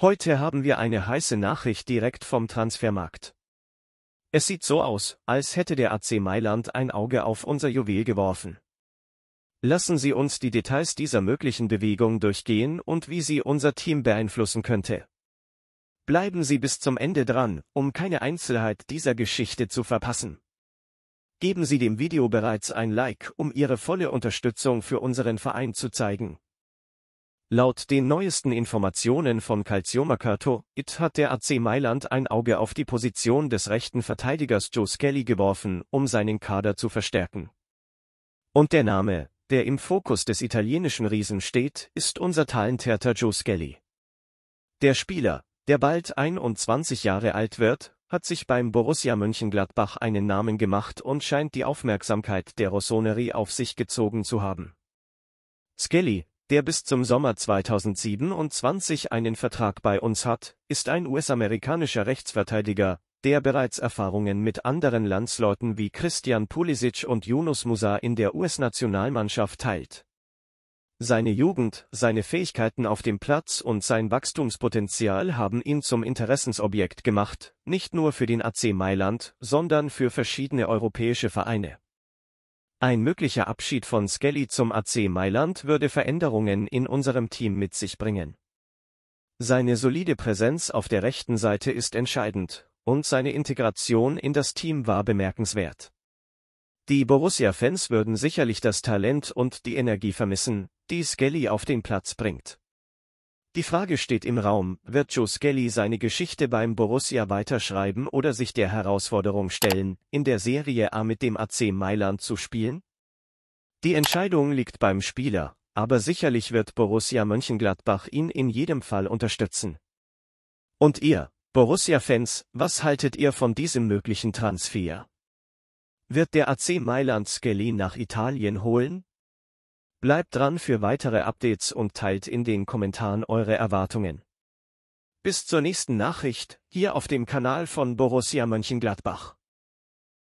Heute haben wir eine heiße Nachricht direkt vom Transfermarkt. Es sieht so aus, als hätte der AC Mailand ein Auge auf unser Juwel geworfen. Lassen Sie uns die Details dieser möglichen Bewegung durchgehen und wie sie unser Team beeinflussen könnte. Bleiben Sie bis zum Ende dran, um keine Einzelheit dieser Geschichte zu verpassen. Geben Sie dem Video bereits ein Like, um Ihre volle Unterstützung für unseren Verein zu zeigen. Laut den neuesten Informationen von Calciomercato, it hat der AC Mailand ein Auge auf die Position des rechten Verteidigers Joe Skelly geworfen, um seinen Kader zu verstärken. Und der Name, der im Fokus des italienischen Riesen steht, ist unser talentierter Joe Skelly. Der Spieler, der bald 21 Jahre alt wird, hat sich beim Borussia Mönchengladbach einen Namen gemacht und scheint die Aufmerksamkeit der Rossoneri auf sich gezogen zu haben. Skelly, der bis zum Sommer 2027 einen Vertrag bei uns hat, ist ein US-amerikanischer Rechtsverteidiger, der bereits Erfahrungen mit anderen Landsleuten wie Christian Pulisic und Yunus Musa in der US-Nationalmannschaft teilt. Seine Jugend, seine Fähigkeiten auf dem Platz und sein Wachstumspotenzial haben ihn zum Interessensobjekt gemacht, nicht nur für den AC Mailand, sondern für verschiedene europäische Vereine. Ein möglicher Abschied von Skelly zum AC Mailand würde Veränderungen in unserem Team mit sich bringen. Seine solide Präsenz auf der rechten Seite ist entscheidend, und seine Integration in das Team war bemerkenswert. Die Borussia-Fans würden sicherlich das Talent und die Energie vermissen, die Skelly auf den Platz bringt. Die Frage steht im Raum, wird Joe Skelly seine Geschichte beim Borussia weiterschreiben oder sich der Herausforderung stellen, in der Serie A mit dem AC Mailand zu spielen? Die Entscheidung liegt beim Spieler, aber sicherlich wird Borussia Mönchengladbach ihn in jedem Fall unterstützen. Und ihr, Borussia-Fans, was haltet ihr von diesem möglichen Transfer? Wird der AC Mailand Skelly nach Italien holen? Bleibt dran für weitere Updates und teilt in den Kommentaren eure Erwartungen. Bis zur nächsten Nachricht, hier auf dem Kanal von Borussia Mönchengladbach.